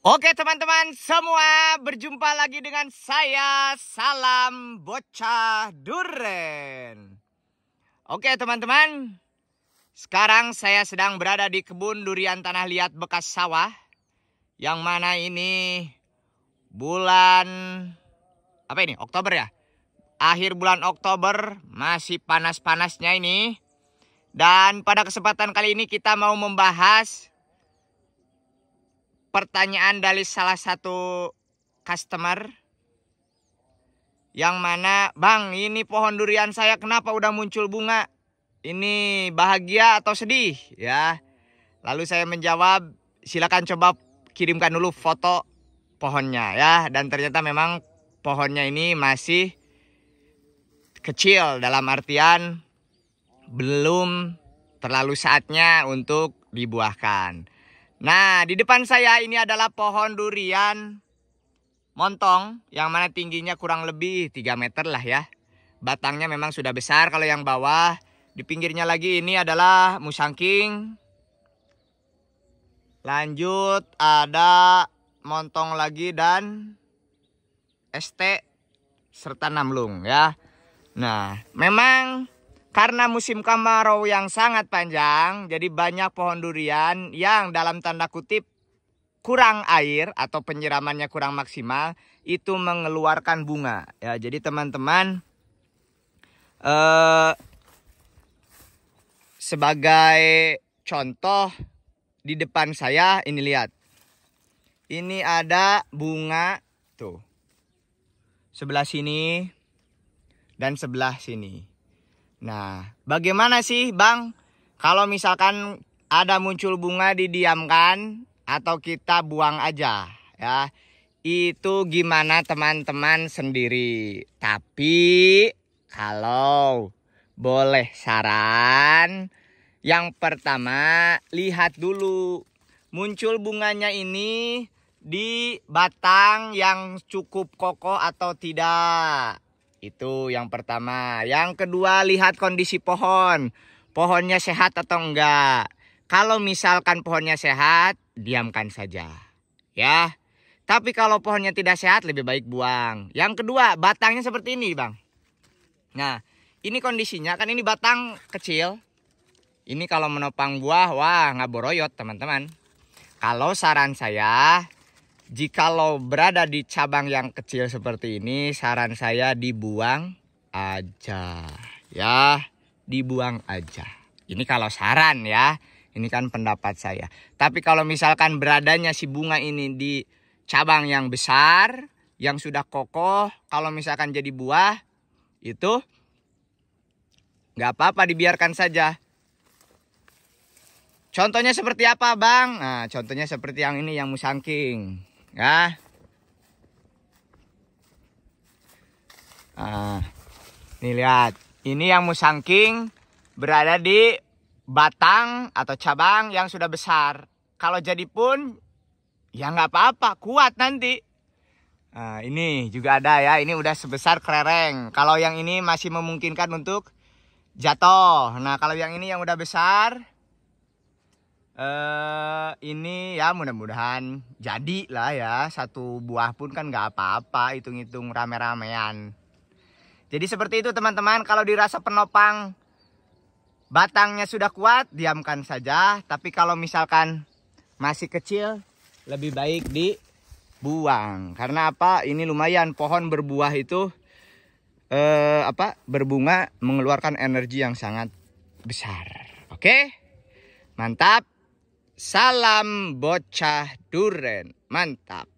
Oke teman-teman semua berjumpa lagi dengan saya Salam Bocah Duren Oke teman-teman Sekarang saya sedang berada di kebun durian tanah liat bekas sawah Yang mana ini bulan apa ini Oktober ya Akhir bulan Oktober masih panas-panasnya ini Dan pada kesempatan kali ini kita mau membahas pertanyaan dari salah satu customer yang mana bang ini pohon durian saya kenapa udah muncul bunga ini bahagia atau sedih ya lalu saya menjawab silakan coba kirimkan dulu foto pohonnya ya dan ternyata memang pohonnya ini masih kecil dalam artian belum terlalu saatnya untuk dibuahkan. Nah, di depan saya ini adalah pohon durian montong yang mana tingginya kurang lebih 3 meter lah ya. Batangnya memang sudah besar kalau yang bawah. Di pinggirnya lagi ini adalah musangking. Lanjut ada montong lagi dan ST serta namlung ya. Nah, memang karena musim kemarau yang sangat panjang, jadi banyak pohon durian yang dalam tanda kutip kurang air atau penyiramannya kurang maksimal, itu mengeluarkan bunga. Ya, jadi teman-teman eh sebagai contoh di depan saya ini lihat. Ini ada bunga tuh. Sebelah sini dan sebelah sini. Nah, bagaimana sih, Bang? Kalau misalkan ada muncul bunga didiamkan atau kita buang aja, ya. Itu gimana teman-teman sendiri. Tapi kalau boleh saran, yang pertama lihat dulu muncul bunganya ini di batang yang cukup kokoh atau tidak. Itu yang pertama. Yang kedua, lihat kondisi pohon. Pohonnya sehat atau enggak. Kalau misalkan pohonnya sehat, diamkan saja. Ya. Tapi kalau pohonnya tidak sehat, lebih baik buang. Yang kedua, batangnya seperti ini, Bang. Nah, ini kondisinya kan ini batang kecil. Ini kalau menopang buah, wah nggak boroyot, teman-teman. Kalau saran saya, jikalau berada di cabang yang kecil seperti ini saran saya dibuang aja ya dibuang aja ini kalau saran ya ini kan pendapat saya tapi kalau misalkan beradanya si bunga ini di cabang yang besar yang sudah kokoh kalau misalkan jadi buah itu nggak apa-apa dibiarkan saja contohnya seperti apa bang nah contohnya seperti yang ini yang musangking ya nah, nih lihat ini yang musang king berada di batang atau cabang yang sudah besar kalau jadi pun ya nggak apa-apa kuat nanti nah, ini juga ada ya ini udah sebesar kelereng kalau yang ini masih memungkinkan untuk jatuh nah kalau yang ini yang udah besar Uh, ini ya mudah-mudahan jadi lah ya satu buah pun kan nggak apa-apa hitung-hitung rame-ramean jadi seperti itu teman-teman kalau dirasa penopang batangnya sudah kuat diamkan saja tapi kalau misalkan masih kecil lebih baik dibuang karena apa ini lumayan pohon berbuah itu uh, apa berbunga mengeluarkan energi yang sangat besar oke okay? mantap Salam bocah duren. Mantap.